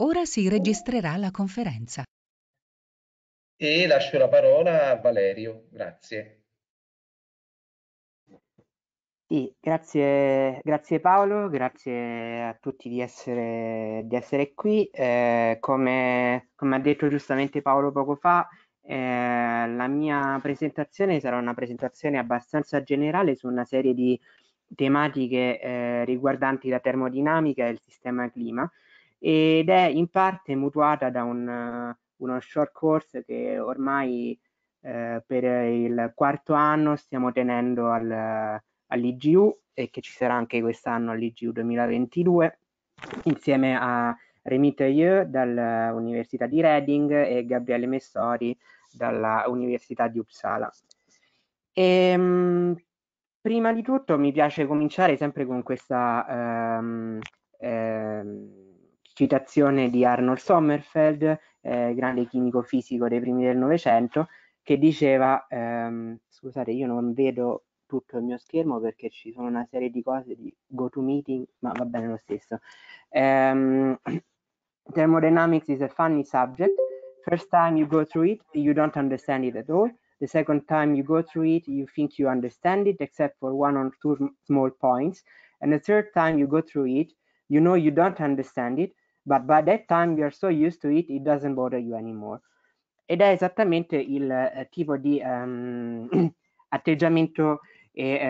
Ora si registrerà la conferenza. E lascio la parola a Valerio, grazie. Sì, grazie, grazie Paolo, grazie a tutti di essere, di essere qui. Eh, come, come, ha detto giustamente Paolo poco fa, eh, la mia presentazione sarà una presentazione abbastanza generale su una serie di tematiche eh, riguardanti la termodinamica e il sistema clima ed è in parte mutuata da un, eh, uno short course che ormai eh, per il quarto anno stiamo tenendo al, all'IGU e che ci sarà anche quest'anno all'IGU 2022 insieme a Rémi Teilleux dall'Università di Reading e Gabriele Messori dalla Università di Uppsala. E, ehm, mh, prima di tutto mi piace cominciare sempre con questa ehm, ehm, citazione di Arnold Sommerfeld, eh, grande chimico fisico dei primi del Novecento, che diceva, ehm, scusate io non vedo tutto il mio schermo perché ci sono una serie di cose di go to meeting, ma va bene lo stesso. Um, thermodynamics is a funny subject. First time you go through it, you don't understand it at all. The second time you go through it, you think you understand it, except for one or two small points. And the third time you go through it, you know you don't understand it, but by that time you're so used to it, it doesn't bother you anymore. Ed è esattamente il eh, tipo di um, atteggiamento e um,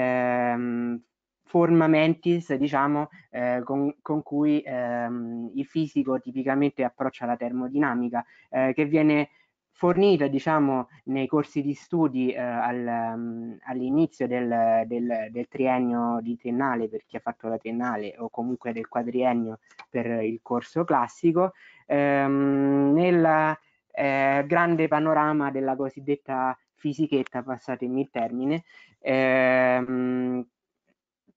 ehm, forma mentis, diciamo, eh, con, con, cui ehm, il fisico tipicamente approccia la termodinamica, eh, che viene fornito diciamo, nei corsi di studi eh, al, um, all'inizio del, del, del, triennio di triennale per chi ha fatto la triennale o comunque del quadriennio per il corso classico, ehm, nel eh, grande panorama della cosiddetta fisichetta, passatemi il termine, ehm,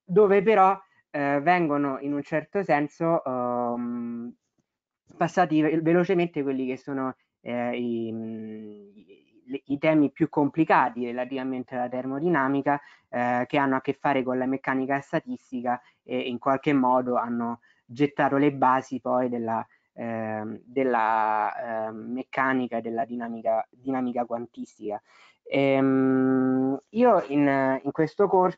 dove però eh, vengono in un certo senso ehm, passati velocemente quelli che sono eh, i, i, temi più complicati relativamente alla termodinamica eh, che hanno a che fare con la meccanica statistica e in qualche modo hanno gettato le basi poi della, eh, della eh, meccanica e della dinamica, dinamica quantistica. Ehm, io in, in questo corso,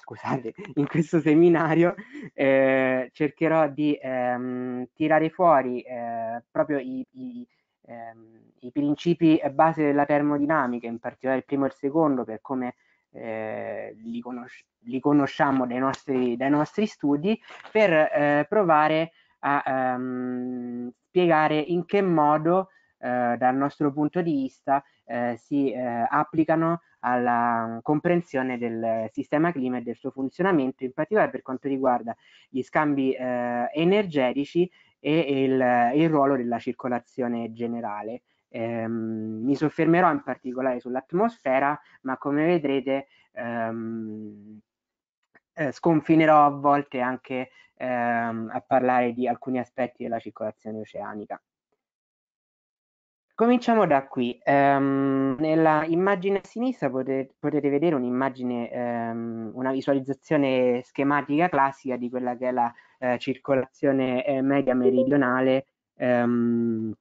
scusate, in questo seminario eh, cercherò di ehm, tirare fuori eh, proprio i, i, ehm, i principi base della termodinamica, in particolare il primo e il secondo, per come eh, li, conosci- li, conosciamo dai nostri, dai nostri studi, per eh, provare a ehm, spiegare in che modo eh, dal nostro punto di vista eh, si eh, applicano alla comprensione del sistema clima e del suo funzionamento, in particolare per quanto riguarda gli scambi eh, energetici e il, il ruolo della circolazione generale. Ehm, mi soffermerò in particolare sull'atmosfera, ma come vedrete ehm, eh, sconfinerò a volte anche ehm, a parlare di alcuni aspetti della circolazione oceanica. Cominciamo da qui. Um, nella immagine a sinistra potete, potete vedere un'immagine, um, una visualizzazione schematica classica di quella che è la eh, circolazione eh, media meridionale ehm,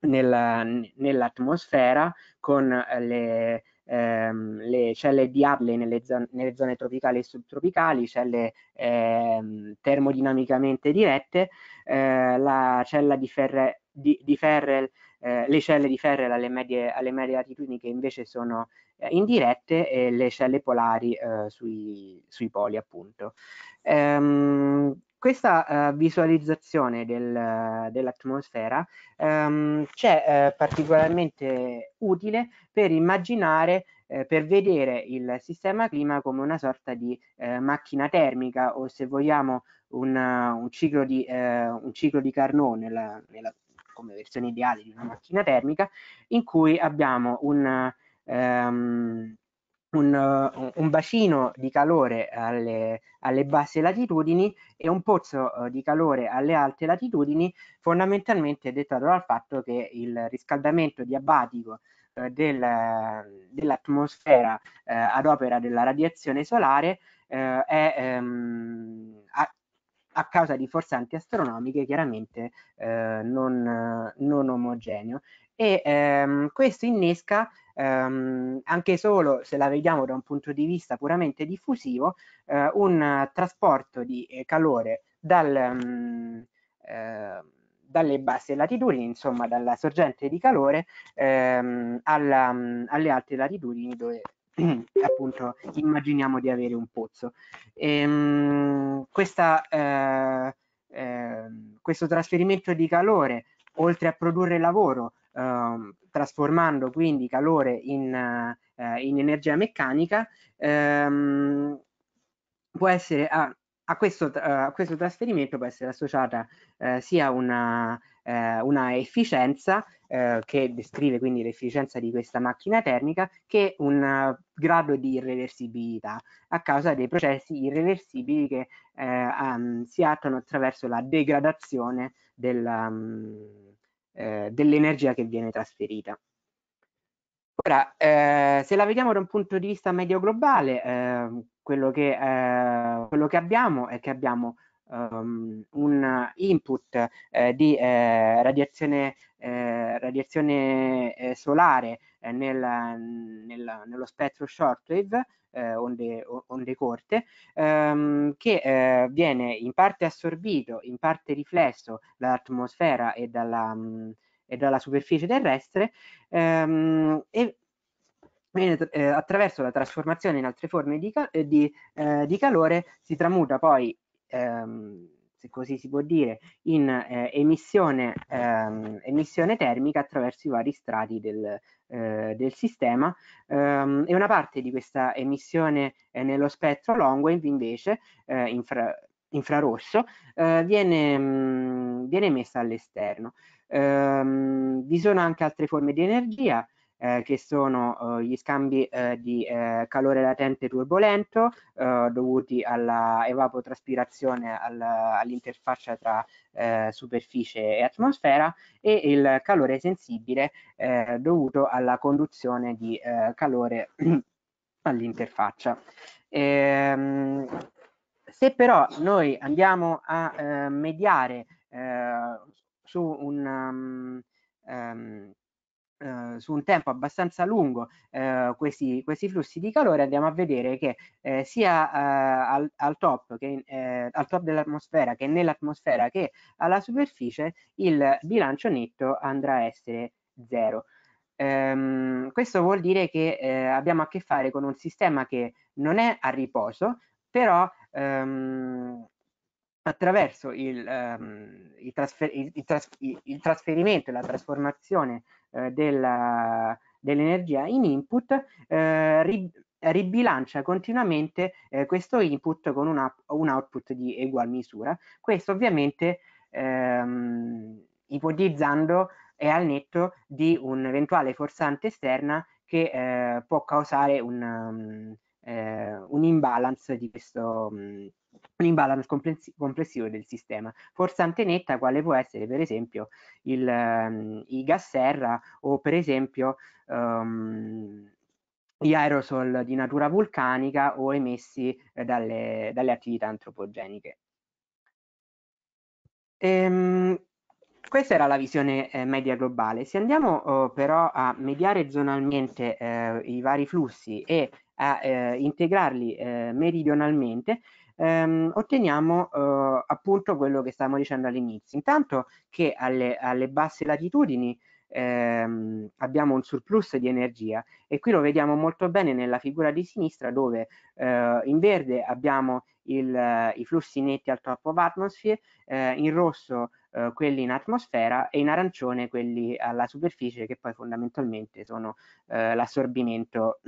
nella, nell'atmosfera con eh, le, ehm, le celle di Hadley nelle, zone, nelle zone tropicali e subtropicali, celle ehm, termodinamicamente dirette, eh, la cella di, Ferre, di, di Ferrel, eh, le celle di Ferrel alle medie, alle medie latitudini che invece sono eh, indirette e le celle polari eh, sui, sui, poli appunto. Ehm, questa uh, visualizzazione del, dell'atmosfera um, c'è uh, particolarmente utile per immaginare eh, per vedere il sistema clima come una sorta di eh, macchina termica o se vogliamo una, un, ciclo di, eh, un ciclo di Carnot nella, nella, come versione ideale di una macchina termica in cui abbiamo un, um, un, eh, un, bacino di calore alle, alle, basse latitudini e un pozzo eh, di calore alle alte latitudini, fondamentalmente dettato dal fatto che il riscaldamento diabatico eh, del, dell'atmosfera eh, ad opera della radiazione solare eh, è ehm, a, a, causa di forsanti astronomiche chiaramente eh, non, non omogeneo e ehm, questo innesca ehm, anche solo se la vediamo da un punto di vista puramente diffusivo, eh, un trasporto di eh, calore dal, mh, mm, eh, dalle basse latitudini, insomma dalla sorgente di calore ehm, alla, mh, mm, alle alte latitudini dove appunto immaginiamo di avere un pozzo. E, ehm, mh, questa, eh, eh, questo trasferimento di calore, oltre a produrre lavoro, eh, trasformando quindi calore in, eh, in energia meccanica, ehm, può essere a, ah, a, questo, eh, a, questo, trasferimento può essere associata eh, sia una, eh, una efficienza eh, che descrive quindi l'efficienza di questa macchina termica che un grado di irreversibilità a causa dei processi irreversibili che um, si attuano attraverso la degradazione del, um, mm, eh, dell'energia che viene trasferita. Ora, eh, se la vediamo da un punto di vista medio globale, eh, quello, che, eh, quello, che, abbiamo è che abbiamo um, un input eh, di eh, radiazione, radiazione solare nella, eh, nella, mm, nello spettro shortwave, eh, onde, onde corte, ehm, che eh, viene in parte assorbito, in parte riflesso dall'atmosfera e dalla, mh, mm, e dalla superficie terrestre ehm, e eh, attraverso la trasformazione in altre forme di, ca- eh, di, eh, di calore si tramuta poi ehm, se così si può dire, in eh, emissione, ehm, emissione, termica attraverso i vari strati del, eh, del sistema ehm, e una parte di questa emissione eh, nello spettro long wave invece, eh, infra, infrarosso, eh, viene, mh, mm, viene emessa all'esterno. Ehm, vi sono anche altre forme di energia, eh, che sono eh, gli scambi eh, di eh, calore latente turbolento eh, dovuti alla evapotraspirazione al, all'interfaccia tra superficie e atmosfera e il calore sensibile dovuto alla conduzione di calore all'interfaccia. Ehm, se però noi andiamo a mediare su un um, um, eh, su un tempo abbastanza lungo eh, questi, questi, flussi di calore andiamo a vedere che eh, sia eh, al, al, top che, eh, top dell'atmosfera che nell'atmosfera che alla superficie il bilancio netto andrà a essere zero. Ehm, questo vuol dire che abbiamo a che fare con un sistema che non è a riposo, però ehm, attraverso il, um, il, trasfer il, trasfer il, trasferimento e la trasformazione eh, della, dell'energia in input eh, ri, ribilancia continuamente eh, questo input con una, un output di egual misura. Questo ovviamente ehm, ipotizzando è al netto di un'eventuale forzante esterna che eh, può causare un, eh, un imbalance di questo mh, mm, un imbalance complessivo del sistema forzante netta quale può essere per esempio il, um, i gas serra o per esempio um, gli aerosol di natura vulcanica o emessi eh, dalle, dalle, attività antropogeniche. Ehm, questa era la visione eh, media globale. Se andiamo oh, però a mediare zonalmente eh, i vari flussi e a eh, integrarli eh, meridionalmente, ehm, otteniamo eh, appunto quello che stavamo dicendo all'inizio. Intanto che alle, alle basse latitudini ehm, abbiamo un surplus di energia e qui lo vediamo molto bene nella figura di sinistra dove eh, in verde abbiamo il, i flussi netti al top of atmosphere, eh, in rosso eh, quelli in atmosfera e in arancione quelli alla superficie che poi fondamentalmente sono eh, l'assorbimento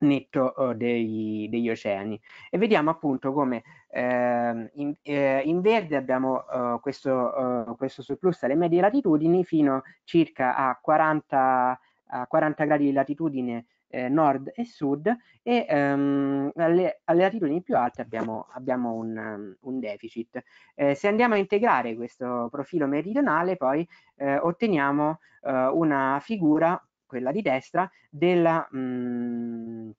netto oh, dei, degli oceani e vediamo appunto come eh, in, eh, in, verde abbiamo uh, questo, uh, questo surplus alle medie latitudini fino circa a 40, a 40 gradi di latitudine eh, nord e sud e um, alle, alle, latitudini più alte abbiamo, abbiamo un, un, deficit. Eh, se andiamo a integrare questo profilo meridionale poi eh, otteniamo eh, una figura quella di destra, della, mh,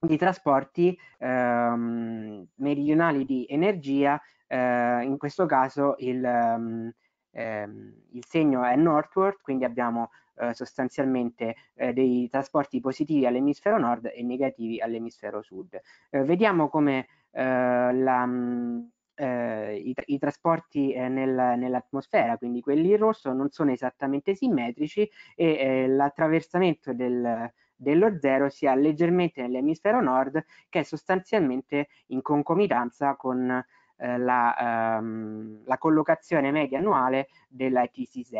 di trasporti ehm, meridionali di energia, eh, in questo caso il, ehm, ehm, il, segno è northward, quindi abbiamo eh, sostanzialmente eh, dei trasporti positivi all'emisfero nord e negativi all'emisfero sud. Eh, vediamo come eh, la, eh, i, i, trasporti eh, nel, nell'atmosfera, quindi quelli in rosso, non sono esattamente simmetrici e eh, l'attraversamento del, dello zero sia leggermente nell'emisfero nord che è sostanzialmente in concomitanza con eh, la, ehm, la, collocazione media annuale della TCZ,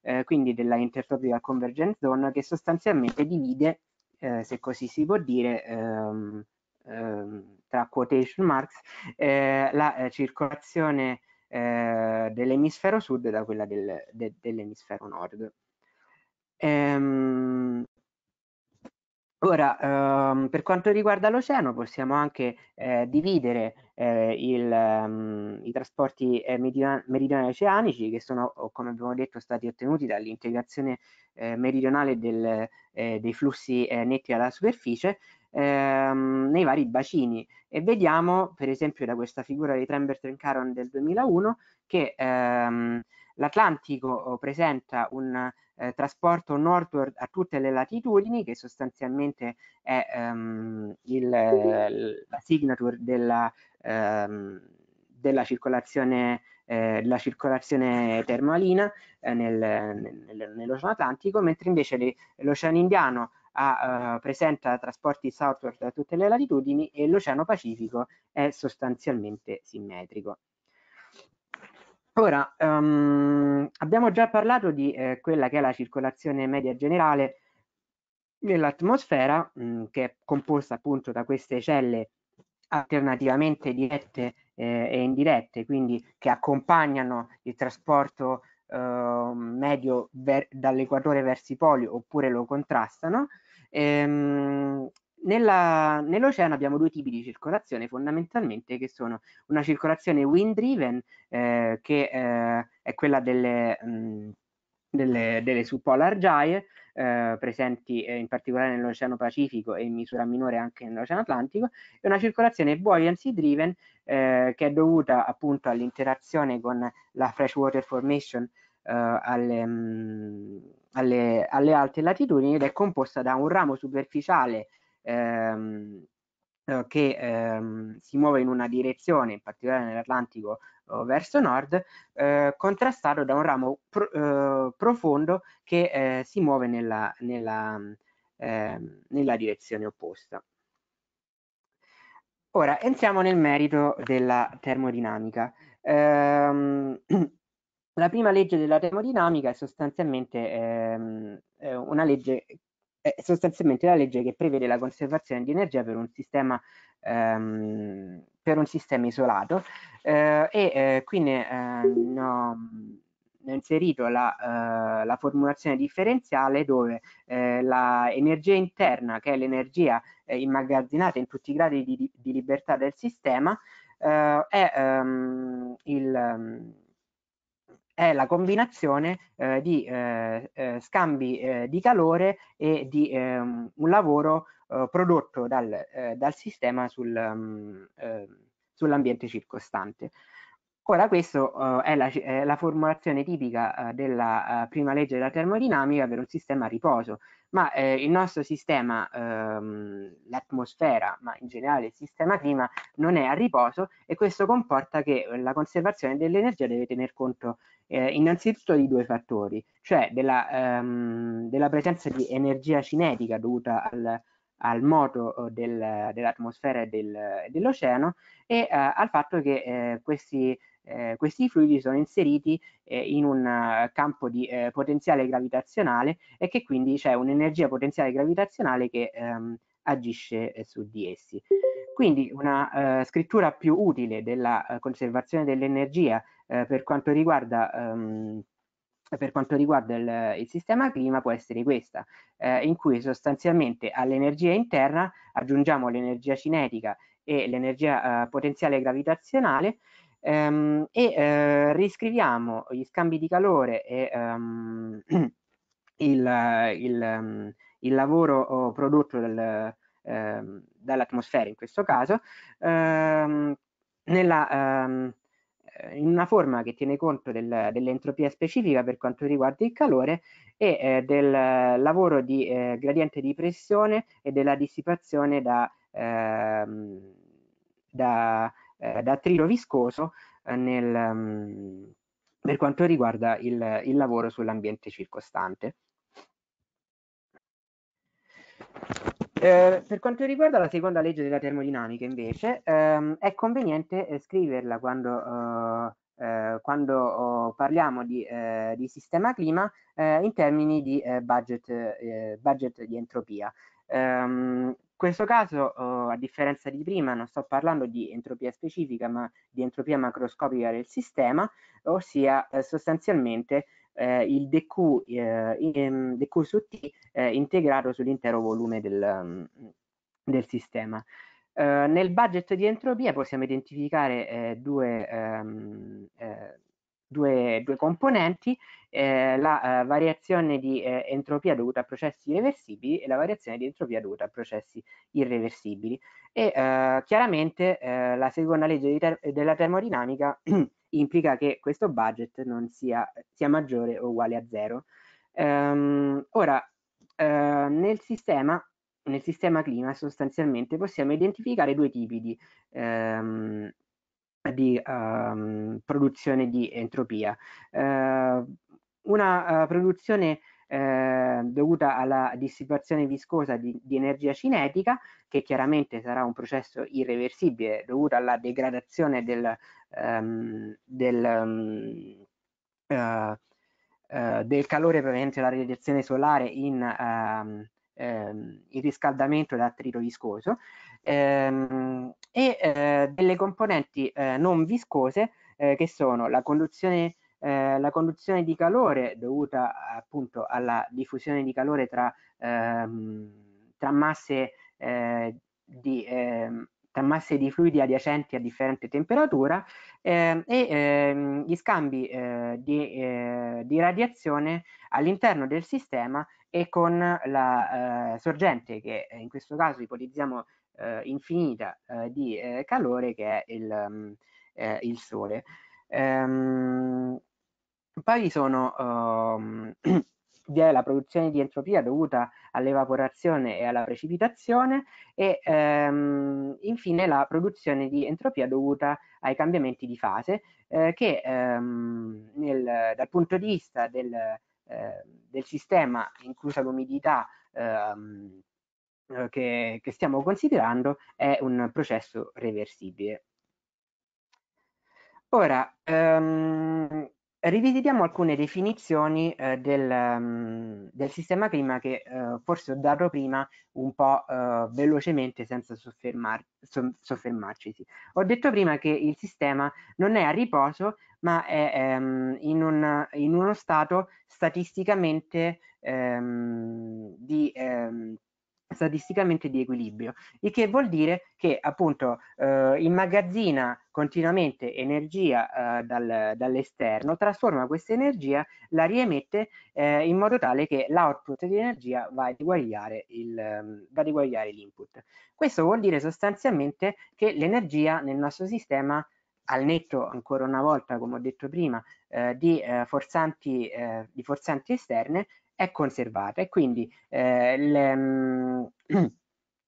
eh, quindi della Intertropical Convergence Zone che sostanzialmente divide, eh, se così si può dire, ehm, ehm, tra quotation marks, eh, la eh, circolazione eh, dell'emisfero sud da quella del, de, dell'emisfero nord. Ehm, Ora, ehm, per quanto riguarda l'oceano, possiamo anche eh, dividere eh, il, um, i trasporti eh, meridionali oceanici, che sono, come abbiamo detto, stati ottenuti dall'integrazione eh, meridionale del, dei flussi netti alla superficie, ehm, nei vari bacini e vediamo per esempio da questa figura di Trember Trencaron del 2001 che ehm, l'Atlantico eh, presenta un eh, trasporto nordward a tutte le latitudini che sostanzialmente è ehm, il, la signature della, ehm, della circolazione eh, la circolazione termalina eh, nel, nel, nell'Oceano Atlantico, mentre invece l'Oceano Indiano ha, eh, presenta trasporti southward da tutte le latitudini e l'Oceano Pacifico è sostanzialmente simmetrico. Ora, um, abbiamo già parlato di eh, quella che è la circolazione media generale nell'atmosfera, mm, che è composta appunto da queste celle alternativamente dirette eh, e indirette, quindi che accompagnano il trasporto eh, medio ver dall'equatore verso i poli oppure lo contrastano, Ehm, nell'oceano abbiamo due tipi di circolazione fondamentalmente che sono una circolazione wind driven eh, che eh, è quella delle, mh, delle, delle subpolar gyre eh, presenti eh, in particolare nell'oceano Pacifico e in misura minore anche nell'oceano Atlantico e una circolazione buoyancy driven eh, che è dovuta appunto all'interazione con la freshwater formation eh, alle, mh, mm, alle, alle, alte latitudini ed è composta da un ramo superficiale ehm, eh, che ehm, si muove in una direzione, in particolare nell'Atlantico eh, verso nord, eh, contrastato da un ramo pro, eh, profondo che eh, si muove nella, nella, ehm, nella, direzione opposta. Ora entriamo nel merito della termodinamica. Ehm, La prima legge della termodinamica è sostanzialmente, ehm, è una legge, è sostanzialmente la legge che prevede la conservazione di energia per un sistema, ehm, per un sistema isolato eh, e eh, qui ne, eh, no, ho inserito la, eh, la, formulazione differenziale dove eh, l'energia interna, che è l'energia eh, immagazzinata in tutti i gradi di, di libertà del sistema, è ehm, il ehm, è la combinazione eh, di eh, eh, scambi eh, di calore e di ehm, un lavoro eh, prodotto dal, eh, dal, sistema sul, um, sull'ambiente circostante. Ora questa è, è, la, formulazione tipica della prima legge della termodinamica per un sistema a riposo, ma eh, il nostro sistema, ehm, l'atmosfera, ma in generale il sistema clima, non è a riposo e questo comporta che eh, la conservazione dell'energia deve tener conto eh, innanzitutto di due fattori, cioè della, ehm, della presenza di energia cinetica dovuta al, al moto eh, del, dell'atmosfera e del, dell'oceano e eh, al fatto che eh, questi eh, questi fluidi sono inseriti eh, in un eh, campo di eh, potenziale gravitazionale e che quindi c'è un'energia potenziale gravitazionale che ehm, agisce eh, su di essi. Quindi una eh, scrittura più utile della conservazione dell'energia per quanto riguarda ehm, per quanto riguarda il, il, sistema clima può essere questa, eh, in cui sostanzialmente all'energia interna aggiungiamo l'energia cinetica e l'energia eh, potenziale gravitazionale ehm, e eh, riscriviamo gli scambi di calore e ehm, il, il, ehm, il, lavoro oh, prodotto dal, ehm, dall'atmosfera in questo caso ehm, nella, ehm, in una forma che tiene conto del, dell'entropia specifica per quanto riguarda il calore e eh, del lavoro di eh, gradiente di pressione e della dissipazione da, eh, da eh, da Triro Viscoso eh, nel, um, per quanto riguarda il, il lavoro sull'ambiente circostante. Eh, per quanto riguarda la seconda legge della termodinamica, invece, ehm, è conveniente eh, scriverla quando, eh, eh quando oh, parliamo di, eh, di, sistema clima eh, in termini di budget, budget, di entropia. Ehm, questo caso, uh, a differenza di prima, non sto parlando di entropia specifica, ma di entropia macroscopica del sistema, ossia eh, sostanzialmente eh, il dq, eh, in, DQ su T eh, integrato sull'intero volume del, um, del sistema. Eh, nel budget di entropia possiamo identificare eh, due, um, eh, due, componenti, eh, la uh, variazione di eh, entropia dovuta a processi irreversibili e la variazione di entropia dovuta a processi irreversibili. E uh, chiaramente uh, la seconda legge ter della termodinamica implica che questo budget non sia, sia maggiore o uguale a zero. Um, ora, nel sistema nel sistema clima sostanzialmente possiamo identificare due tipi di, ehm, di um, produzione di entropia. Uh, una uh, produzione eh, dovuta alla dissipazione viscosa di, di, energia cinetica, che chiaramente sarà un processo irreversibile dovuto alla degradazione del, um, del, um, uh, uh, del calore proveniente dalla radiazione solare in um, il riscaldamento da attrito viscoso ehm, e eh, delle componenti eh, non viscose eh, che sono la conduzione, eh, la conduzione di calore dovuta appunto alla diffusione di calore tra, ehm, tra, masse, eh, di, ehm, tra masse di fluidi adiacenti a differente temperatura ehm, e ehm, gli scambi eh, di, di radiazione all'interno del sistema e con la eh, sorgente che in questo caso ipotizziamo eh, infinita eh, di eh, calore che è il, mm, il Sole. Ehm, poi sono, um, vi è la produzione di entropia dovuta all'evaporazione e alla precipitazione e ehm, infine la produzione di entropia dovuta ai cambiamenti di fase eh, che ehm, nel, dal punto di vista del, eh, del sistema, inclusa l'umidità, ehm, eh, che, che stiamo considerando è un processo reversibile. Ora, ehm, rivisitiamo alcune definizioni eh, del, um, del, sistema clima che eh, forse ho dato prima un po' eh, velocemente senza soffermar so soffermarci. Ho detto prima che il sistema non è a riposo ma è ehm, in, un, in, uno stato statisticamente ehm, di, ehm, statisticamente di equilibrio, il che vuol dire che appunto eh, immagazzina continuamente energia eh, dal, dall'esterno, trasforma questa energia, la riemette eh, in modo tale che l'output di energia va ad eguagliare ehm, l'input. Questo vuol dire sostanzialmente che l'energia nel nostro sistema al netto ancora una volta come ho detto prima eh, di, eh, forzanti, eh, di, forzanti, esterne è conservata e quindi eh, le, mm,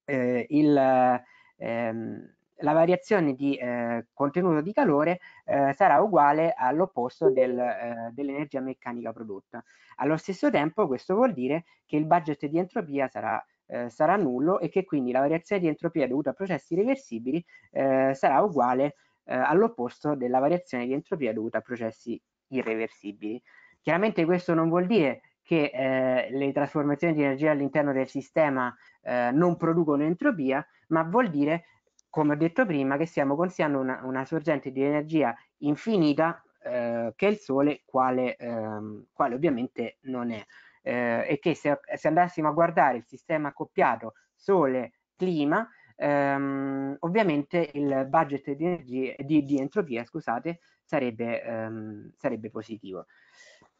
eh, il, ehm, la variazione di eh, contenuto di calore eh, sarà uguale all'opposto del, eh, dell'energia meccanica prodotta. Allo stesso tempo questo vuol dire che il budget di entropia sarà, eh, sarà nullo e che quindi la variazione di entropia dovuta a processi reversibili eh, sarà uguale eh, all'opposto della variazione di entropia dovuta a processi irreversibili. Chiaramente questo non vuol dire che eh, le trasformazioni di energia all'interno del sistema eh, non producono entropia, ma vuol dire, come ho detto prima, che stiamo considerando una, una sorgente di energia infinita eh, che è il Sole, quale, ehm, quale ovviamente non è. Eh, e che se, se, andassimo a guardare il sistema accoppiato Sole-Clima, ehm, ovviamente il budget di, energie, di, di entropia scusate, sarebbe, ehm, sarebbe positivo.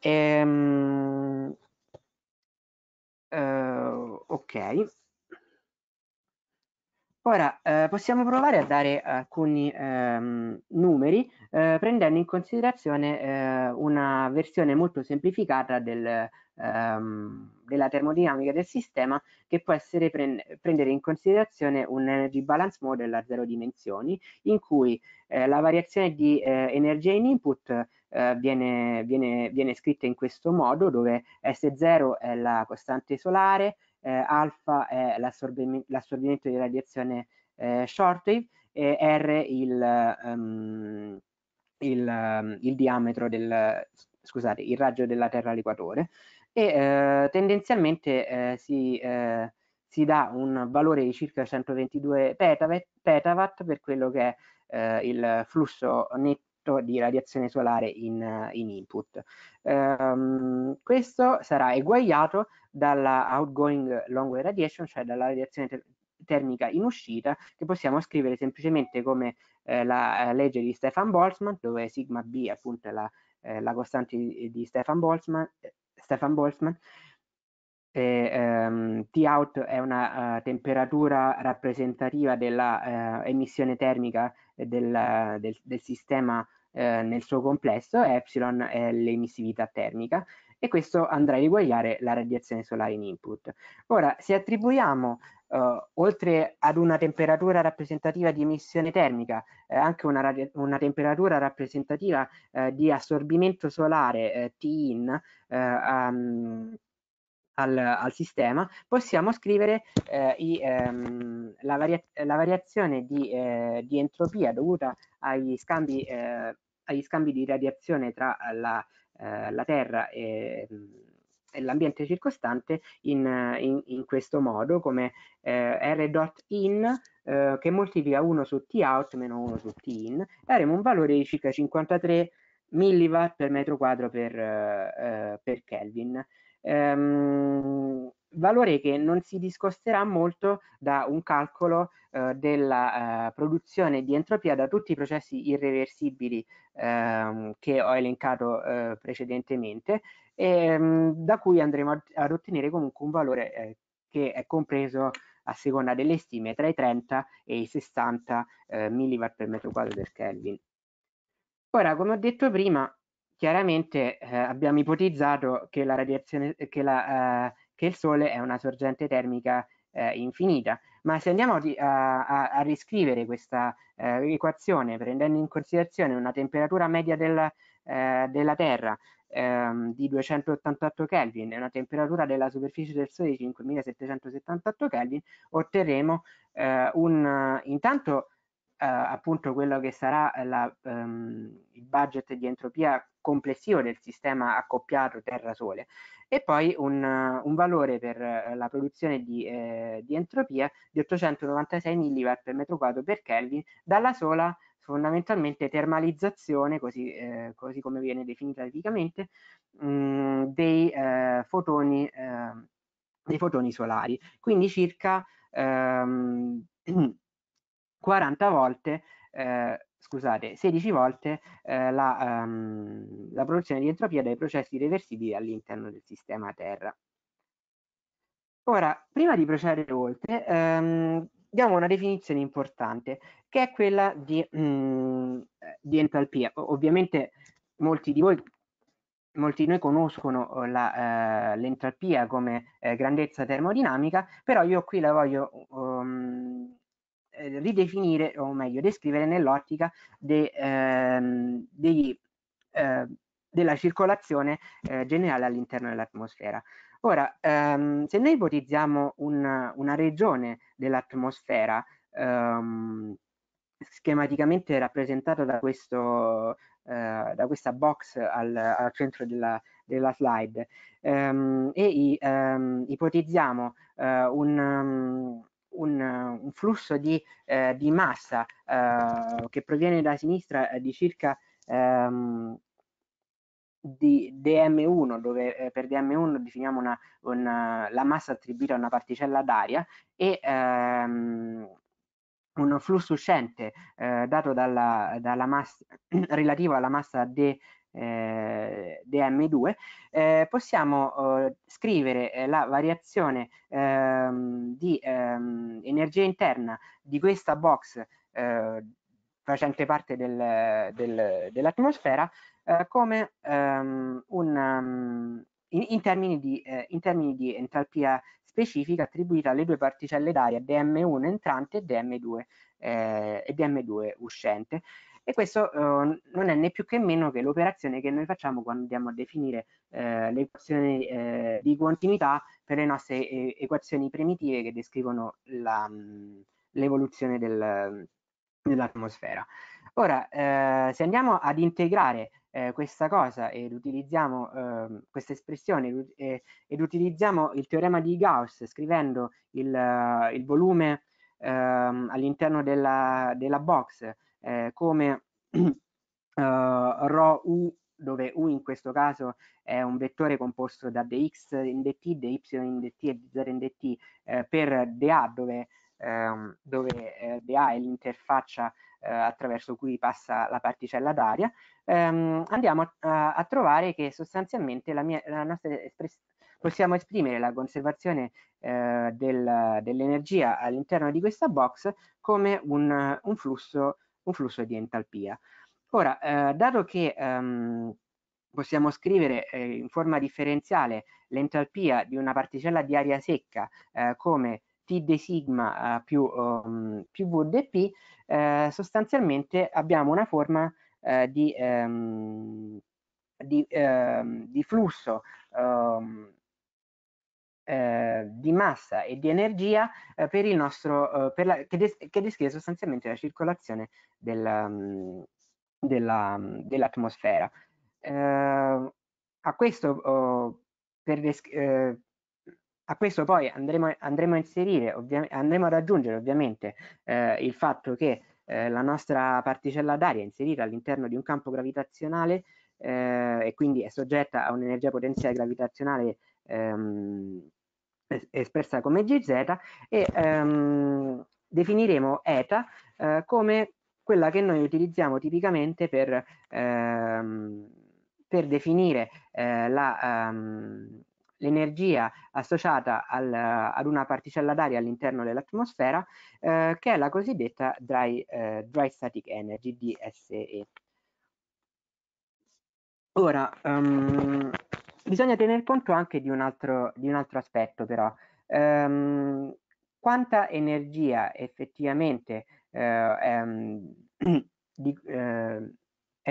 Ehm, eh, ok. Ora eh, possiamo provare a dare alcuni ehm, numeri eh, prendendo in considerazione eh, una versione molto semplificata del, ehm, della termodinamica del sistema che può essere pre prendere in considerazione un energy balance model a zero dimensioni in cui eh, la variazione di eh, energia in input eh, viene, viene, viene scritta in questo modo dove S0 è la costante solare, eh, alfa è l'assorbimento di radiazione eh, shortwave e R il, um, il, um, il diametro del, scusate, il raggio della Terra all'equatore e eh, tendenzialmente eh, si, eh, si, dà un valore di circa 122 petawatt, petawatt per quello che è eh, il flusso net, impatto di radiazione solare in, in input. Um, questo sarà eguagliato dalla outgoing long wave radiation, cioè dalla radiazione ter termica in uscita, che possiamo scrivere semplicemente come eh, la eh, legge di Stefan Boltzmann, dove sigma b è appunto la, eh, la costante di, Stefan Boltzmann, eh, Stefan Boltzmann e, ehm, T out è una uh, temperatura rappresentativa dell'emissione uh, termica del, del, del sistema eh, nel suo complesso e epsilon è l'emissività termica e questo andrà a riguagliare la radiazione solare in input. Ora, se attribuiamo eh, oltre ad una temperatura rappresentativa di emissione termica, eh, anche una, una, temperatura rappresentativa eh, di assorbimento solare eh, Tin um, al, al, sistema, possiamo scrivere i, um, la, varia la, variazione di, di, entropia dovuta agli scambi agli scambi di radiazione tra eh, la, eh, la Terra e, mm, e l'ambiente circostante in, in, in, questo modo come eh, R.in eh, che moltiplica 1 su T out meno 1 su T in e avremo un valore di circa 53 milliwatt per metro quadro per, eh, eh, per Kelvin. Um, valore che non si discosterà molto da un calcolo eh, della eh, produzione di entropia da tutti i processi irreversibili ehm, che ho elencato eh, precedentemente e ehm, mh, da cui andremo ad, ad ottenere comunque un valore eh, che è compreso a seconda delle stime tra i 30 e i 60 eh, milliwatt per metro quadro del Kelvin. Ora, come ho detto prima, chiaramente eh, abbiamo ipotizzato che la radiazione, che la che il Sole è una sorgente termica eh, infinita. Ma se andiamo a, a, a riscrivere questa eh, equazione prendendo in considerazione una temperatura media della, eh, della Terra ehm, di 288 Kelvin e una temperatura della superficie del Sole di 5778 Kelvin, otterremo eh, un intanto eh, appunto quello che sarà eh, la, um, il budget di entropia complessivo del sistema accoppiato Terra-Sole e poi un, un valore per eh, la produzione di, eh, di entropia di 896 mW per metro quadro per Kelvin dalla sola fondamentalmente termalizzazione, così, eh, così come viene definita tipicamente, mm, dei, eh, fotoni, eh, dei fotoni solari. Quindi circa ehm, 40 volte, eh, scusate, 16 volte eh, la, um, la produzione di entropia dai processi reversibili all'interno del sistema Terra. Ora, prima di procedere oltre, ehm, diamo una definizione importante, che è quella di, mh, mm, di entalpia. Ovviamente molti di voi molti di noi conoscono l'entalpia eh, eh come eh, grandezza termodinamica, però io qui la voglio um, eh, ridefinire, o meglio, descrivere nell'ottica de, ehm, eh, della circolazione eh, generale all'interno dell'atmosfera. Ora, ehm, se noi ipotizziamo una, una regione dell'atmosfera, ehm, schematicamente rappresentata da, questo, eh, da questa box al, al centro della, della slide, ehm, e ehm, ipotizziamo eh, un, un, un flusso di, eh, di massa eh, che proviene da sinistra eh, di circa ehm, di DM1, dove eh, per DM1 definiamo una, una, la massa attribuita a una particella d'aria e ehm, un flusso uscente eh, dato dalla, dalla massa, relativo alla massa de, eh, DM2, eh, possiamo eh, scrivere eh, la variazione ehm, di ehm, energia interna di questa box eh, facente parte del, del, dell'atmosfera eh, come ehm, un, ehm, in, in, termini di, in termini di entalpia specifica attribuita alle due particelle d'aria DM1 entrante e DM2, eh, e DM2 uscente e questo eh, non è né più che meno che l'operazione che noi facciamo quando andiamo a definire eh, le equazioni eh, di continuità per le nostre equazioni primitive che descrivono mhmm, l'evoluzione del, dell'atmosfera. Ora, se andiamo ad integrare questa cosa ed utilizziamo eh, questa espressione eh, ed utilizziamo il teorema di Gauss scrivendo il, il volume eh, all'interno della, della, box eh, come eh, rho u dove u in questo caso è un vettore composto da dx in dt, dy in dt e dz in dt eh, per dA dove, ehm, dove eh, dA è l'interfaccia eh, attraverso cui passa la particella d'aria, ehm, andiamo a, a, trovare che sostanzialmente la, mia, la nostra espressione possiamo esprimere la conservazione eh, del, dell'energia all'interno di questa box come un, un flusso un flusso di entalpia. Ora, eh, dato che ehm, possiamo scrivere eh, in forma differenziale l'entalpia di una particella di aria secca eh, come T de sigma eh, più, um, più V de P, eh, sostanzialmente abbiamo una forma eh, di, ehm, di, ehm, di, flusso ehm, eh, di massa e di energia eh, per il nostro, eh, per la, che, des che, descrive sostanzialmente la circolazione del, mm, mm, dell'atmosfera. Dell ehm, a, oh, eh, a, questo poi andremo, andremo a inserire, andremo ad aggiungere ovviamente eh, il fatto che la nostra particella d'aria è inserita all'interno di un campo gravitazionale eh, e quindi è soggetta a un'energia potenziale gravitazionale ehm, espressa come gz e ehm, definiremo eta eh, come quella che noi utilizziamo tipicamente per, ehm, per definire eh, ehm, l'energia ehm, associata al, ad una particella d'aria all'interno dell'atmosfera eh, che è la cosiddetta dry, eh, dry static energy DSE. Ora, um, Bisogna tener conto anche di un altro, di un altro aspetto però. Ehm, quanta energia effettivamente eh, ehm, di, eh,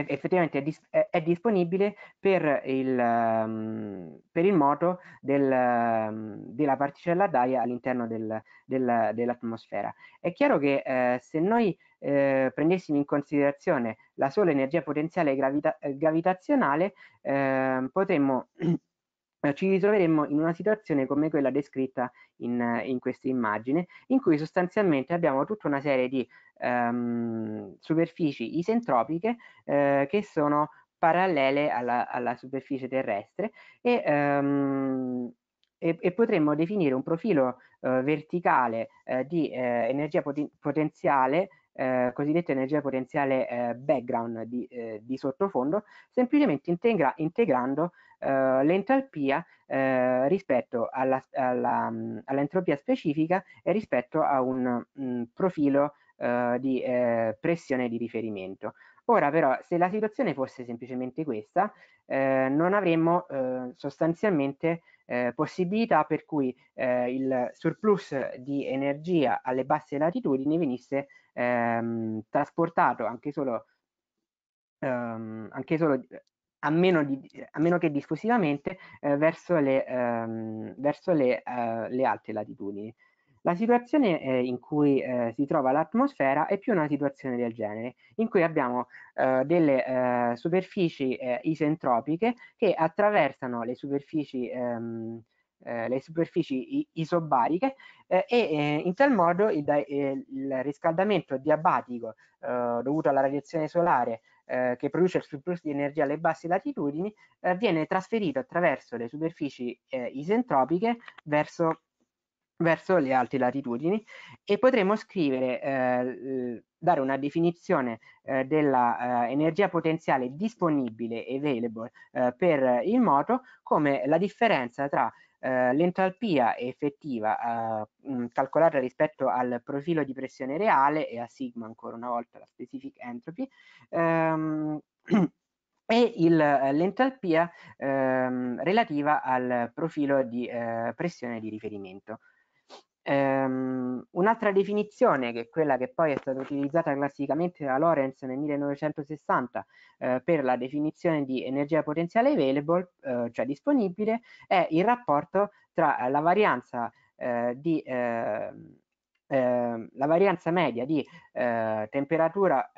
effettivamente è, dis è, disponibile per il, um, per il moto del, um, della particella d'aria all'interno del, del, dell'atmosfera. È chiaro che eh, se noi eh, prendessimo in considerazione la sola energia potenziale gravita gravitazionale, eh, potremmo ci ritroveremmo in una situazione come quella descritta in, in questa immagine, in cui sostanzialmente abbiamo tutta una serie di ehm, superfici isentropiche eh, che sono parallele alla, alla superficie terrestre e, ehm, e, e, potremmo definire un profilo eh, verticale eh, di eh, energia poten potenziale eh, cosiddetta energia potenziale eh, background di, eh, di, sottofondo, semplicemente integra integrando eh, l'entalpia eh, rispetto mm, all'entropia all specifica e rispetto a un mh, mm, profilo eh, di pressione di riferimento. Ora però se la situazione fosse semplicemente questa, eh, non avremmo eh, sostanzialmente eh, possibilità per cui il surplus di energia alle basse latitudini venisse ehm, trasportato anche solo, ehm, anche solo a meno, di, a meno, che discursivamente eh, verso, le, ehm, verso le, eh, le, alte latitudini. La situazione eh, in cui eh, si trova l'atmosfera è più una situazione del genere, in cui abbiamo eh, delle eh, superfici isentropiche che attraversano le superfici ehm, eh, le superfici isobariche eh, e eh, in tal modo il, eh, il riscaldamento diabatico eh, dovuto alla radiazione solare che produce il surplus di energia alle basse latitudini viene trasferito attraverso le superfici isentropiche verso verso le alte latitudini e potremo scrivere, eh, dare una definizione eh, dell'energia eh, potenziale disponibile, available, per il moto come la differenza tra eh, l'entalpia effettiva eh, calcolata rispetto al profilo di pressione reale e a sigma ancora una volta la specific entropy ehm, e eh, l'entalpia ehm, relativa al profilo di eh, pressione di riferimento. Um, un'altra definizione, che è quella che poi è stata utilizzata classicamente da Lorenz nel 1960 uh, eh, per la definizione di energia potenziale available, uh, cioè disponibile, è il rapporto tra eh, la varianza, uh, di, ehm, ehm, la varianza media di temperatura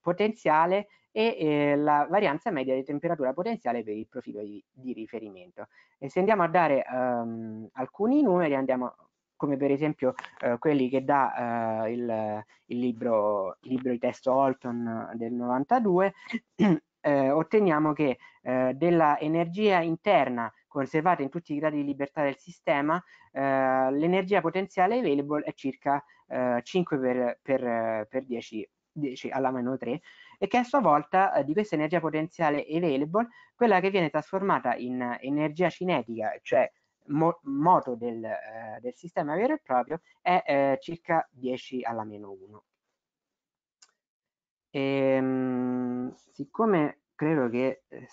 potenziale e eh, la varianza media di temperatura potenziale per il profilo di, di riferimento. E se andiamo a dare um, alcuni numeri, andiamo come per esempio eh, quelli che dà eh, il, il, libro, il libro di testo Holton del 92, eh, otteniamo che eh, energia interna conservata in tutti i gradi di libertà del sistema, eh, l'energia potenziale available è circa 5 eh, per, per, per 10, 10 alla meno 3, e che a sua volta eh, di questa energia potenziale available, quella che viene trasformata in energia cinetica, cioè mo moto del, eh, del, sistema vero e proprio è eh, circa 10 alla meno 1. E, ehm, siccome credo che eh,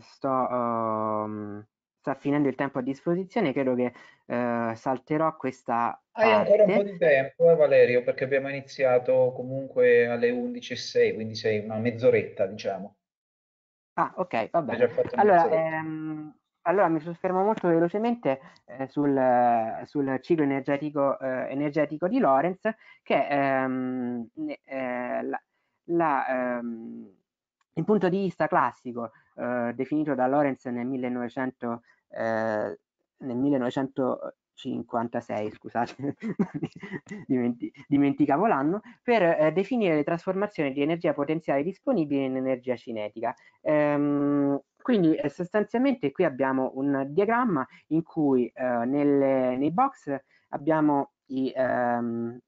sto, um, sta finendo il tempo a disposizione, credo che uh, salterò questa Hai parte. ancora un po' di tempo, eh, Valerio, perché abbiamo iniziato comunque alle 11.06, quindi sei una mezz'oretta, diciamo. Ah, ok, va bene. Allora, ehm, allora mi soffermo molto velocemente eh, sul, sul, ciclo energetico, eh, energetico, di Lorenz che ehm, eh, la, la, ehm, il punto di vista classico eh, definito da Lorenz nel, 1900, eh, nel 1956, scusate, dimenticavo l'anno, per eh, definire le trasformazioni di energia potenziale disponibile in energia cinetica. Ehm, quindi eh, sostanzialmente qui abbiamo un diagramma in cui eh, nelle, nei box abbiamo i, ehm,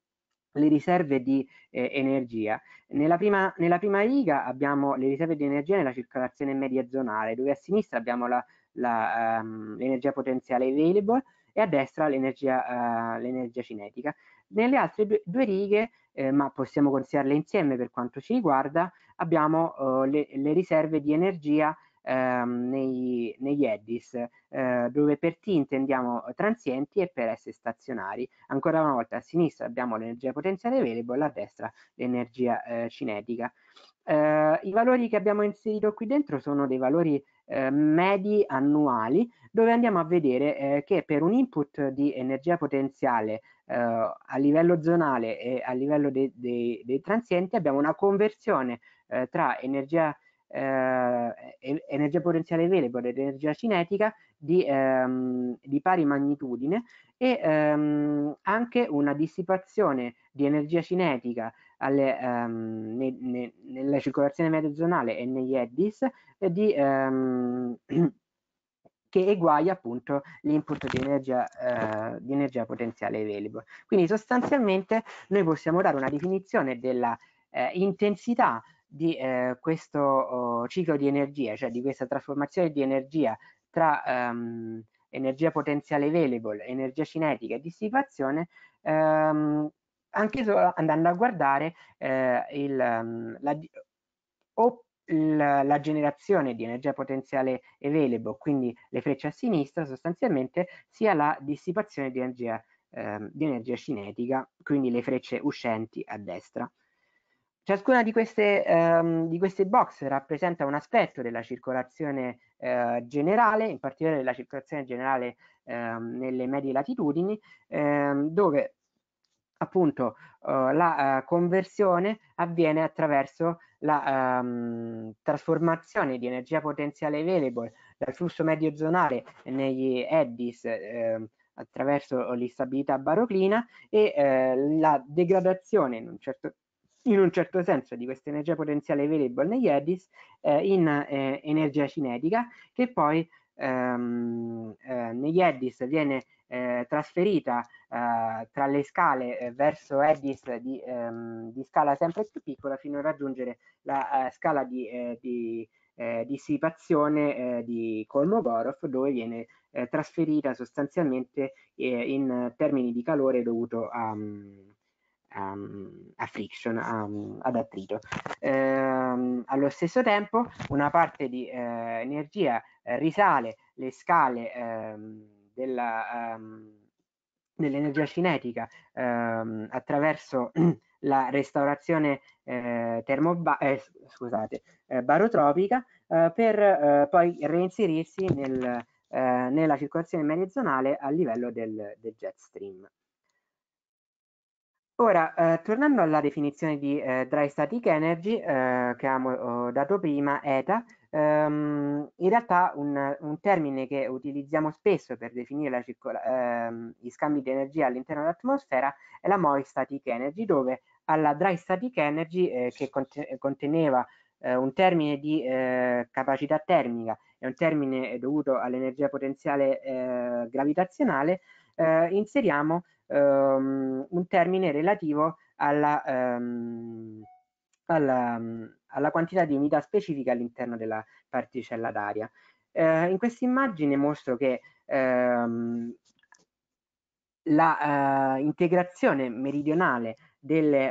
le riserve di eh, energia. Nella prima, nella prima, riga abbiamo le riserve di energia nella circolazione media zonale, dove a sinistra abbiamo ehm, l'energia potenziale available e a destra l'energia, uh, cinetica. Nelle altre due, righe, eh, ma possiamo considerarle insieme per quanto ci riguarda, abbiamo uh, le, le riserve di energia ehm, nei, negli EDDIS, eh, dove per T intendiamo transienti e per S stazionari. Ancora una volta a sinistra abbiamo l'energia potenziale variable, a destra l'energia eh, cinetica. Eh, I valori che abbiamo inserito qui dentro sono dei valori eh, medi annuali dove andiamo a vedere eh, che per un input di energia potenziale eh, a livello zonale e a livello dei, dei, dei transienti abbiamo una conversione eh, tra energia eh, energia potenziale available ed energia cinetica di, ehm, di pari magnitudine e ehm, anche una dissipazione di energia cinetica alle, ehm, ne, ne, nella circolazione mediazonale e negli eddies eh, di, ehm, che eguaglia appunto l'input di energia, eh, di energia potenziale available. Quindi sostanzialmente noi possiamo dare una definizione della eh, intensità di eh, questo oh, ciclo di energia, cioè di questa trasformazione di energia tra ehm, energia potenziale available, energia cinetica e dissipazione, ehm, anche solo andando a guardare eh, il, ehm, la, o la, la, generazione di energia potenziale available, quindi le frecce a sinistra sostanzialmente, sia la dissipazione di energia, ehm, di energia cinetica, quindi le frecce uscenti a destra. Ciascuna di queste, ehm, di queste, box rappresenta un aspetto della circolazione eh, generale, in particolare della circolazione generale ehm, nelle medie latitudini, ehm, dove appunto eh, la eh, conversione avviene attraverso la ehm, trasformazione di energia potenziale available dal flusso medio zonale negli eddies ehm, attraverso l'instabilità baroclina e eh, la degradazione in un certo in un certo senso di questa energia potenziale available negli eddies eh, in eh, energia cinetica che poi ehm, eh, negli eddies viene eh, trasferita eh, tra le scale eh, verso eddies di, ehm, di, scala sempre più piccola fino a raggiungere la scala di, di dissipazione di Kolmogorov dove viene trasferita sostanzialmente in termini di calore dovuto a, a, ehm, a friction, a, mm, ad attrito. Ehm, allo stesso tempo una parte di eh, energia eh, risale le scale ehm, della, ehm, dell'energia cinetica ehm, attraverso la restaurazione eh, termoba- eh, scusate, eh, barotropica eh, per eh, poi reinserirsi nel, eh, nella circolazione meridionale a livello del, del jet stream. Ora, eh, tornando alla definizione di eh, Dry Static Energy eh, che abbiamo dato prima, ETA, ehm, in realtà un, un, termine che utilizziamo spesso per definire ehm, gli scambi di energia all'interno dell'atmosfera è la Moist Static Energy, dove alla Dry Static Energy eh, che conte conteneva eh, un termine di eh, capacità termica e un termine dovuto all'energia potenziale gravitazionale, inseriamo um, un termine relativo alla, um, alla, alla, quantità di umidità specifica all'interno della particella d'aria. Uh, in questa immagine mostro che ehm, la uh, integrazione meridionale delle,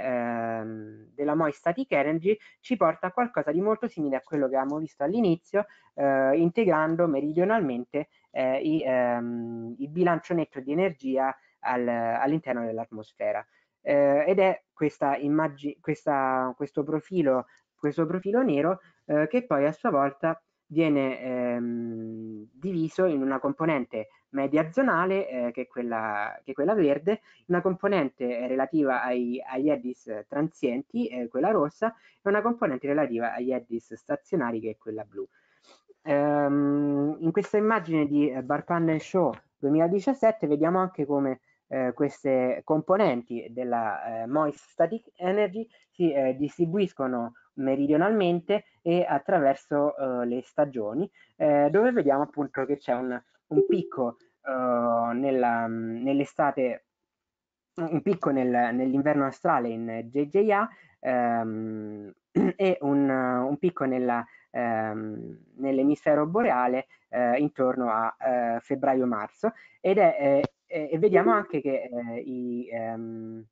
uh, della Moi Static Energy ci porta a qualcosa di molto simile a quello che abbiamo visto all'inizio, uh, integrando meridionalmente i, um, il bilancio netto di energia al, all'interno dell'atmosfera. Eh, ed è questa immagine, questa, questo, profilo, questo profilo nero eh, che poi a sua volta viene ehm, diviso in una componente media zonale, eh, che, è quella, che, è quella, verde, una componente relativa ai, agli eddies transienti, eh, quella rossa, e una componente relativa agli eddies stazionari, che è quella blu. Ehm, in questa immagine di Barpan Show 2017 vediamo anche come eh, queste componenti della eh, Moist Static Energy si eh, distribuiscono meridionalmente e attraverso eh, le stagioni, eh, dove vediamo appunto che c'è un, un picco eh, nell'estate un picco nel, nell'inverno australe in JJA ehm, e un, un picco nella, ehm, nell'emisfero boreale eh, intorno a eh, febbraio-marzo ed è eh, eh, e vediamo anche che eh, i, ehm,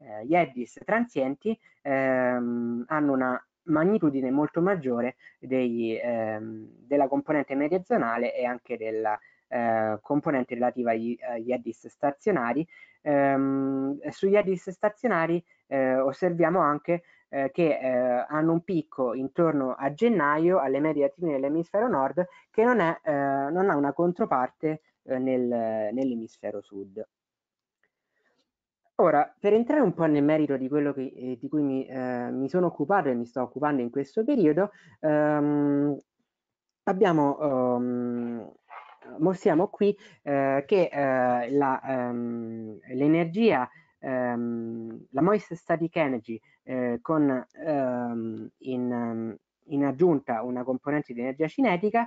eh, gli Eddies transienti ehm, hanno una magnitudine molto maggiore degli, ehm, della componente meridionale e anche della eh, componente relativa agli, agli Eddies stazionari. Ehm, sugli Eddies stazionari eh, osserviamo anche eh, che hanno un picco intorno a gennaio alle medie attime dell'emisfero nord che non, è, non ha una controparte eh, nel, nell'emisfero sud. Ora, per entrare un po' nel merito di quello che, eh, di cui mi, eh, mi, sono occupato e mi sto occupando in questo periodo, ehm, abbiamo, um, ehm, mostriamo qui eh, che eh, ehm, l'energia, la, um, ehm, la Moist Static Energy con um, in, in, aggiunta una componente di energia cinetica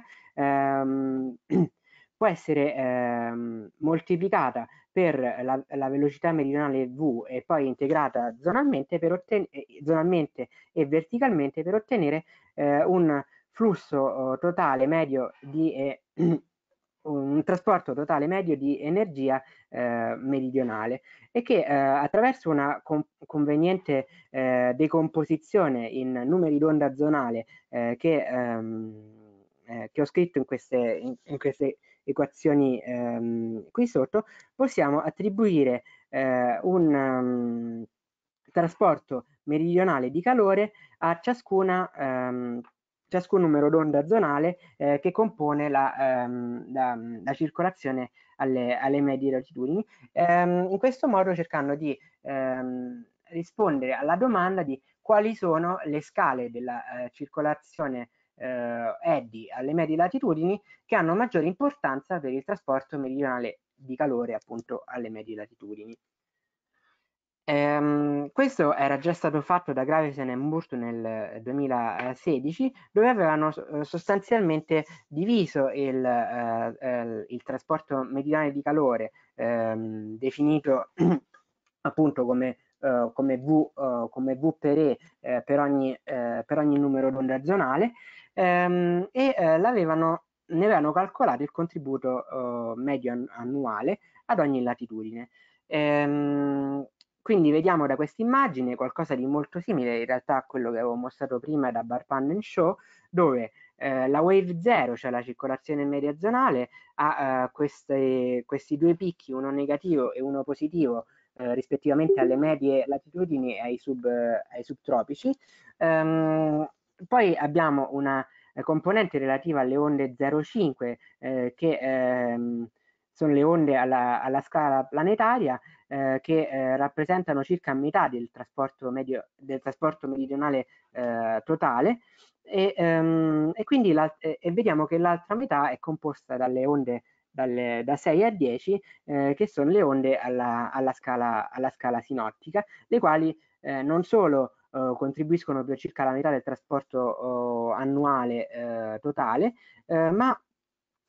può essere ehm, moltiplicata per la, la, velocità meridionale V e poi integrata zonalmente, otten- eh, zonalmente e verticalmente per ottenere eh, un flusso oh, totale medio di eh, un trasporto totale medio di energia eh, meridionale e che eh, attraverso una com- conveniente eh, decomposizione in numeri d'onda zonale eh, che, ehm, eh, che, ho scritto in queste, in, in queste equazioni ehm, qui sotto, possiamo attribuire eh, un um, trasporto meridionale di calore a ciascuna, ehm, ciascun numero d'onda zonale eh, che compone la, ehm, la, mm, la circolazione alle, alle, medie latitudini. Ehm, in questo modo cercando di ehm, rispondere alla domanda di quali sono le scale della eh, circolazione eh, eddy alle medie latitudini che hanno maggiore importanza per il trasporto meridionale di calore appunto alle medie latitudini. Ehm, questo era già stato fatto da Gravesen e Murto nel 2016 dove avevano eh, sostanzialmente diviso il, eh, eh, il, trasporto meridionale di calore ehm, definito appunto come Uh, come, v, uh, come V per E uh, per, ogni, per ogni numero d'onda zonale ehm, e eh, l'avevano ne avevano calcolato il contributo eh, medio annuale ad ogni latitudine. Ehm, quindi vediamo da questa immagine qualcosa di molto simile in realtà a quello che avevo mostrato prima da Barpan Show, dove eh, la wave 0, cioè la circolazione media zonale, ha eh, queste, questi due picchi, uno negativo e uno positivo, eh, rispettivamente alle medie latitudini e ai, sub, eh, ai subtropici. Ehm, poi abbiamo una eh, componente relativa alle onde 05 eh, che ehm, sono le onde alla, alla scala planetaria eh, che eh, rappresentano circa metà del trasporto, medio, del trasporto meridionale eh, totale e, ehm, e quindi la, e vediamo che l'altra metà è composta dalle onde dalle, da 6 a 10 eh, che sono le onde alla, alla, scala, alla scala sinottica le quali eh, non solo eh, contribuiscono per circa la metà del trasporto oh, annuale eh, totale, eh, ma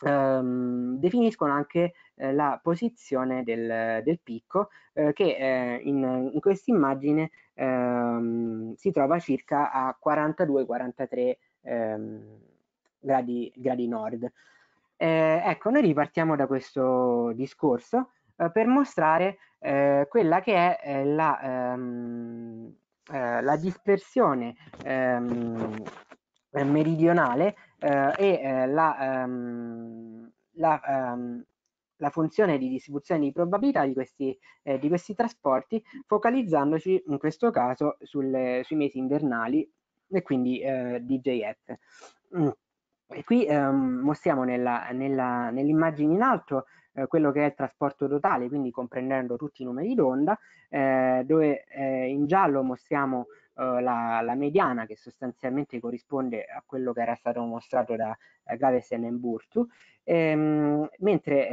ehm, definiscono anche eh, la posizione del, del picco che in, in questa immagine ehm, si trova circa a 42-43 ehm, gradi, gradi nord. Eh, ecco, noi ripartiamo da questo discorso eh, per mostrare eh, quella che è la, ehm, eh, la dispersione ehm, meridionale eh, e eh, la, ehm, la, ehm, la, funzione di distribuzione di probabilità di questi, eh, di questi trasporti, focalizzandoci in questo caso sulle, sui mesi invernali e quindi eh, DJF. Mm. E qui ehm, mostriamo nell'immagine nell in alto eh, quello che è il trasporto totale, quindi comprendendo tutti i numeri d'onda, eh, dove eh, in giallo mostriamo eh, la, la, mediana che sostanzialmente corrisponde a quello che era stato mostrato da eh, Gavesen e Burtu, ehm, mentre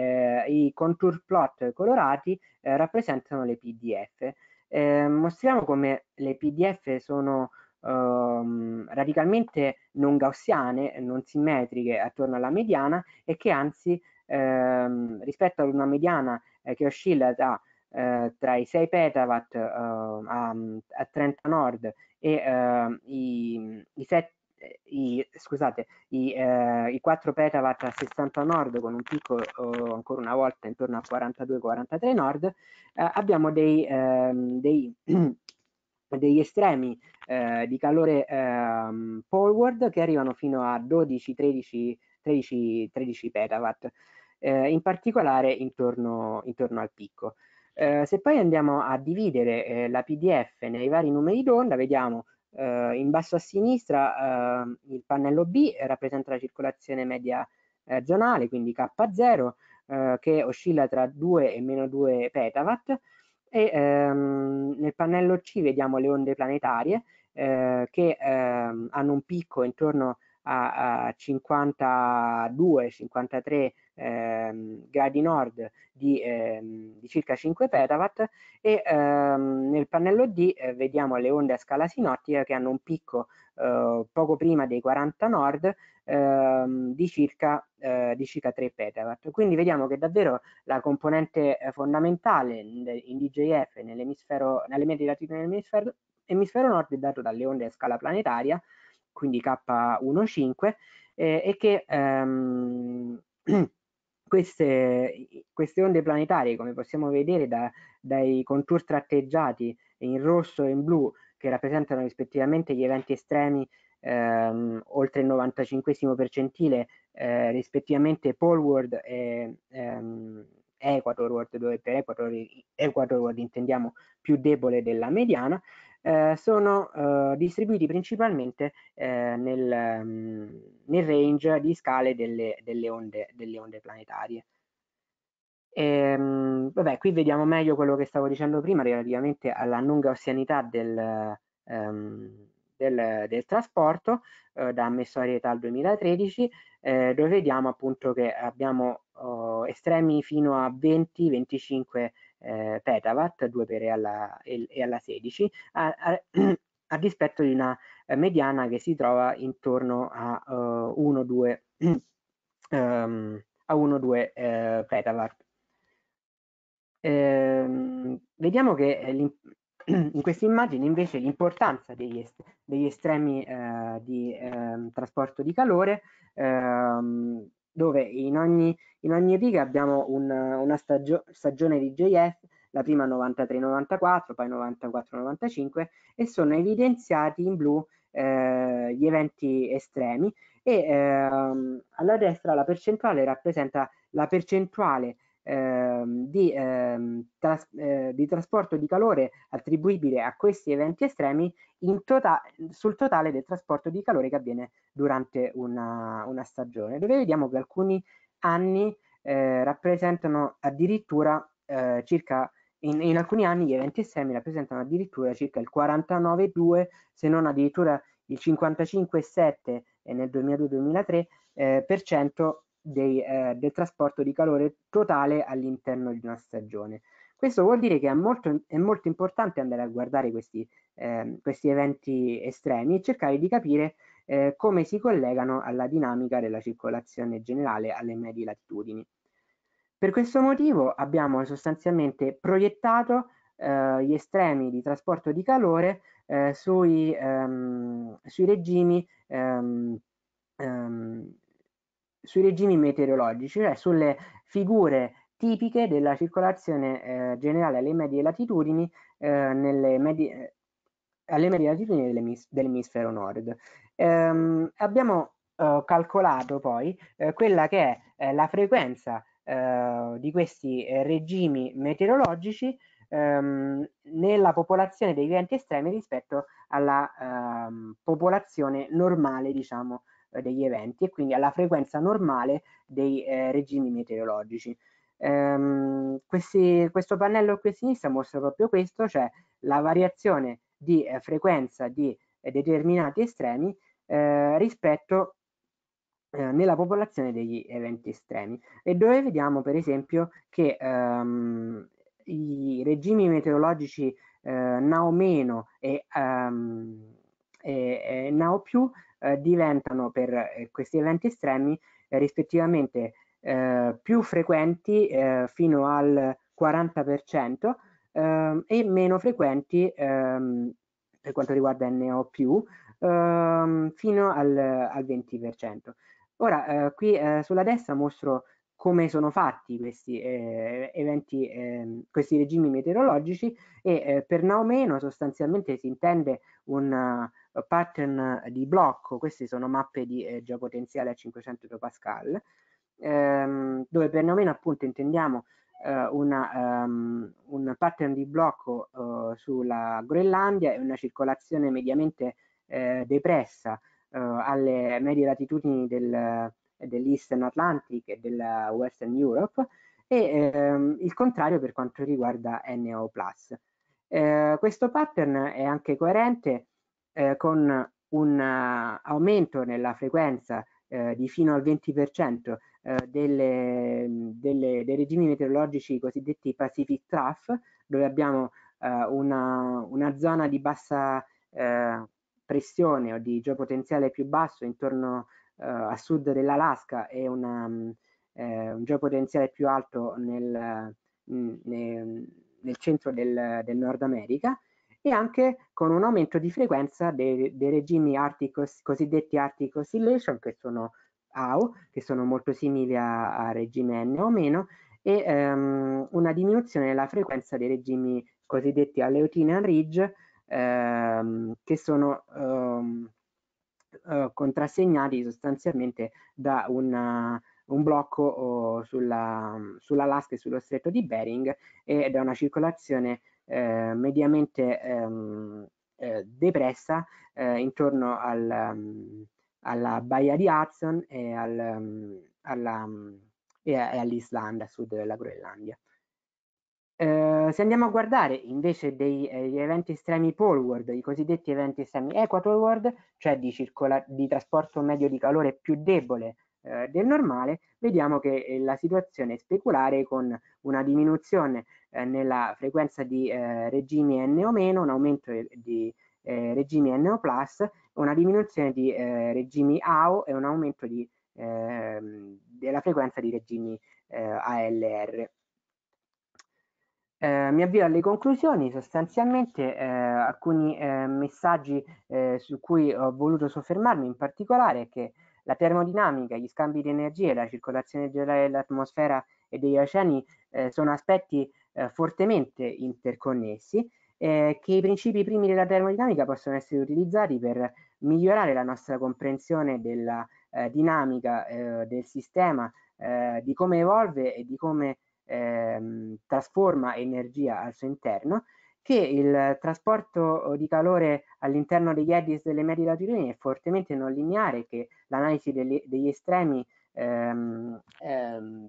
eh, i contour plot colorati rappresentano le PDF. Ehm, mostriamo come le PDF sono ehm, radicalmente non gaussiane, non simmetriche attorno alla mediana e che anzi ehm, rispetto ad una mediana eh, che oscilla da, eh, tra i 6 petawatt eh, a, a, 30 nord e ehm, i, i 7 i, scusate, i, eh, i 4 petawatt a 60 nord con un picco oh, ancora una volta intorno a 42-43 nord, eh, abbiamo dei, ehm, dei degli estremi eh, di calore ehm, polward che arrivano fino a 12-13 petawatt, eh, in particolare intorno, intorno al picco. Eh, se poi andiamo a dividere eh, la PDF nei vari numeri d'onda, vediamo eh, in basso a sinistra ehm, il pannello B rappresenta la circolazione media eh, zonale, quindi K0, che oscilla tra 2 e meno 2 petawatt, e ehm, nel pannello C vediamo le onde planetarie eh, che ehm, hanno un picco intorno a, a 52-53 ehm, gradi nord di, ehm, di, circa 5 petawatt e ehm, nel pannello D eh, vediamo le onde a scala sinottica che hanno un picco eh, poco prima dei 40 nord ehm, di circa, eh, di, circa, 3 petawatt. Quindi vediamo che davvero la componente eh, fondamentale in, in DJF nell'emisfero, nell'emisfero nell nell'emisfero nord è dato dalle onde a scala planetaria quindi K15, eh, e che ehm, queste, queste, onde planetarie, come possiamo vedere da, dai contour tratteggiati in rosso e in blu, che rappresentano rispettivamente gli eventi estremi ehm, oltre il 95 percentile, eh, rispettivamente poleward e ehm, Equator World, dove per Equator, Equator World intendiamo più debole della mediana, eh, sono eh, distribuiti principalmente eh, nel, mm, nel, range di scale delle, delle, onde, delle onde, planetarie. E, ehm, mh, vabbè, qui vediamo meglio quello che stavo dicendo prima relativamente alla lunga ossianità del, ehm, del, del, trasporto eh, da Messorietà al 2013 eh, dove vediamo appunto che abbiamo oh, estremi fino a 20-25 eh, petawatt, 2 pere alla, e, e alla 16, a, a, a, dispetto di una eh, mediana che si trova intorno a uh, 1-2 um, eh, petawatt. Eh, vediamo che eh, in questa immagine invece l'importanza degli, est degli, estremi eh, di eh, trasporto di calore ehm, dove in ogni, in ogni riga abbiamo un, una stagio, stagione di JF, la prima 93-94, poi 94-95 e sono evidenziati in blu eh, gli eventi estremi e ehm, alla destra la percentuale rappresenta la percentuale ehm, di, ehm, tras eh, di, trasporto di calore attribuibile a questi eventi estremi tota sul totale del trasporto di calore che avviene durante una, una stagione, dove vediamo che alcuni anni eh, rappresentano addirittura eh, circa in, in, alcuni anni gli eventi estremi rappresentano addirittura circa il 49,2 se non addirittura il 55,7 e nel 2002-2003 eh, per cento dei, eh, del trasporto di calore totale all'interno di una stagione. Questo vuol dire che è molto, è molto importante andare a guardare questi, eh, questi, eventi estremi e cercare di capire eh, come si collegano alla dinamica della circolazione generale alle medie latitudini. Per questo motivo abbiamo sostanzialmente proiettato eh, gli estremi di trasporto di calore eh, sui, ehm, sui regimi ehm, ehm, sui regimi meteorologici, cioè sulle figure tipiche della circolazione eh, generale alle medie latitudini, eh, medie, eh, alle medie latitudini dell'emisfero nord. Ehm, abbiamo eh, calcolato poi eh, quella che è eh, la frequenza di questi regimi meteorologici ehm, nella popolazione dei venti estremi rispetto alla ehm, popolazione normale, diciamo, eh, degli eventi e quindi alla frequenza normale dei eh, regimi meteorologici. Ehm, questi, questo pannello qui a sinistra mostra proprio questo, cioè la variazione di eh, frequenza di eh, determinati estremi eh, rispetto eh, nella popolazione degli eventi estremi e dove vediamo per esempio che ehm, i regimi meteorologici eh, nao meno e, um, e, e nao più eh, diventano per eh, questi eventi estremi eh, rispettivamente più frequenti fino al 40% e meno frequenti ehm, per quanto riguarda NO+, ehm, fino al, al 20%. Ora, eh, qui eh, sulla destra mostro come sono fatti questi eh, eventi, ehm, questi regimi meteorologici e per no sostanzialmente si intende una, eh, pattern eh, di blocco, queste sono mappe di eh, geopotenziale a 500 kPa, ehm, dove perlomeno appunto intendiamo eh, una, um, un pattern di blocco eh, sulla Groenlandia e una circolazione mediamente eh, depressa alle medie latitudini del, dell'Eastern Atlantic e della Western Europe e ehm, il contrario per quanto riguarda NO+. questo pattern è anche coerente eh, con un eh, aumento nella frequenza eh, di fino al 20% eh, delle, delle, dei regimi meteorologici cosiddetti Pacific Trough, dove abbiamo eh, una, una, zona di bassa eh, pressione o di geopotenziale più basso intorno eh, a sud dell'Alaska e una, un geopotenziale più alto nel, mm, nel, nel centro del, del Nord America e anche con un aumento di frequenza dei, dei regimi articos, cosiddetti Arctic Oscillation, che sono AO, che sono molto simili a, a regime N o meno, e ehm, una diminuzione della frequenza dei regimi cosiddetti Aleutinian Ridge, ehm, che sono ehm, eh, contrassegnati sostanzialmente da una, un blocco oh, sulla, sull'Alaska e sullo stretto di Bering e da una circolazione eh, mediamente ehm, eh, depressa eh, intorno al, um, alla Baia di Hudson e, al, um, alla, um, e, e all'Islanda, a sud della Groenlandia. Eh, se andiamo a guardare invece degli eh, eventi estremi poleward, i cosiddetti eventi estremi equatorward, cioè di, circola- di trasporto medio di calore più debole eh, del normale, vediamo che eh, la situazione è speculare con una diminuzione eh, nella frequenza di eh, regimi N o meno, un aumento eh, di eh, regimi NO+, una diminuzione di eh, regimi AO e un aumento di, ehm, della frequenza di regimi eh, ALR. Eh, mi avvio alle conclusioni, sostanzialmente eh, alcuni eh, messaggi su cui ho voluto soffermarmi in particolare che la termodinamica, gli scambi di energie, la circolazione generale dell'atmosfera e degli oceani sono aspetti eh, fortemente interconnessi eh, che i principi primi della termodinamica possono essere utilizzati per migliorare la nostra comprensione della eh, dinamica eh, del sistema, eh, di come evolve e di come ehm, trasforma energia al suo interno, che il trasporto eh, di calore all'interno degli eddies delle medie latitudini è fortemente non lineare, che l'analisi degli, degli estremi ehm, ehm,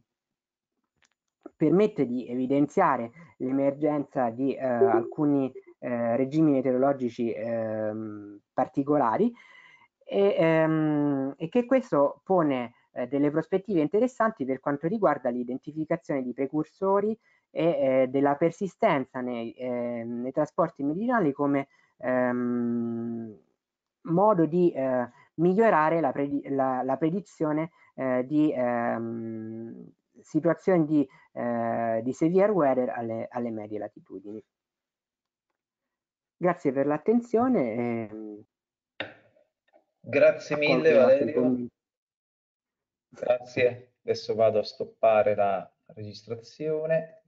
permette di evidenziare l'emergenza di eh, alcuni eh, regimi meteorologici eh, particolari e, ehm, e, che questo pone eh, delle prospettive interessanti per quanto riguarda l'identificazione di precursori e eh, della persistenza nei, ehm, nei, trasporti meridionali come ehm, modo di eh, migliorare la, predi la, la predizione di ehm, situazioni di, eh, di severe weather alle, alle, medie latitudini. Grazie per l'attenzione. Mm, Grazie mille Valerio. Grazie. Adesso vado a stoppare la registrazione.